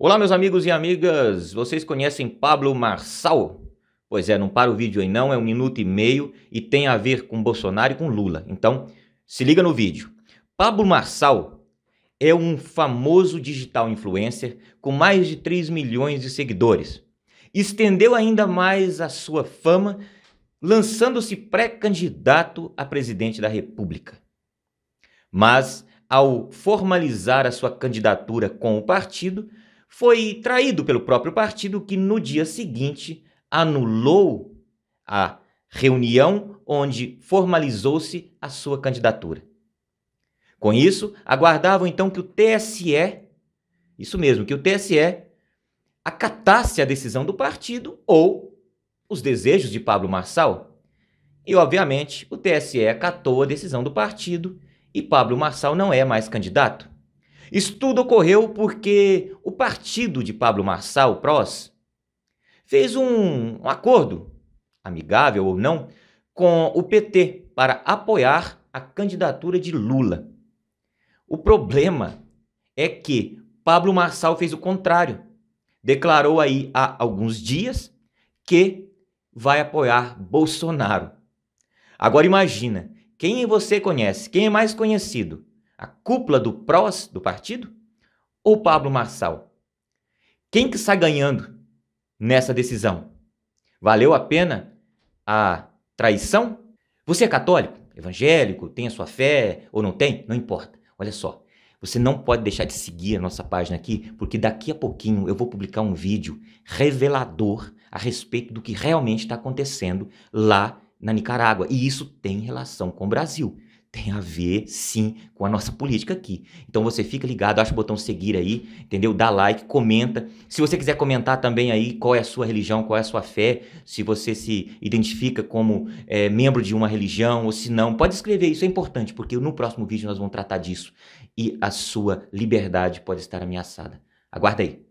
Olá, meus amigos e amigas, vocês conhecem Pablo Marçal? Pois é, não para o vídeo aí não, é um minuto e meio e tem a ver com Bolsonaro e com Lula. Então, se liga no vídeo. Pablo Marçal é um famoso digital influencer com mais de 3 milhões de seguidores. Estendeu ainda mais a sua fama lançando-se pré-candidato a presidente da República. Mas, ao formalizar a sua candidatura com o partido, foi traído pelo próprio partido, que no dia seguinte anulou a reunião onde formalizou-se a sua candidatura. Com isso, aguardavam então que o TSE, isso mesmo, que o TSE acatasse a decisão do partido ou os desejos de Pablo Marçal. E, obviamente, o TSE acatou a decisão do partido e Pablo Marçal não é mais candidato. Isso tudo ocorreu porque o partido de Pablo Marçal, PROS, fez um, um acordo, amigável ou não, com o PT para apoiar a candidatura de Lula. O problema é que Pablo Marçal fez o contrário. Declarou aí há alguns dias que vai apoiar Bolsonaro. Agora imagina, quem você conhece, quem é mais conhecido, a cúpula do PROS do partido ou Pablo Marçal? Quem que está ganhando nessa decisão? Valeu a pena a traição? Você é católico, evangélico, tem a sua fé ou não tem? Não importa. Olha só, você não pode deixar de seguir a nossa página aqui, porque daqui a pouquinho eu vou publicar um vídeo revelador a respeito do que realmente está acontecendo lá na Nicarágua. E isso tem relação com o Brasil tem a ver, sim, com a nossa política aqui. Então você fica ligado, acha o botão seguir aí, entendeu? Dá like, comenta. Se você quiser comentar também aí qual é a sua religião, qual é a sua fé, se você se identifica como é, membro de uma religião ou se não, pode escrever, isso é importante, porque no próximo vídeo nós vamos tratar disso e a sua liberdade pode estar ameaçada. Aguarda aí.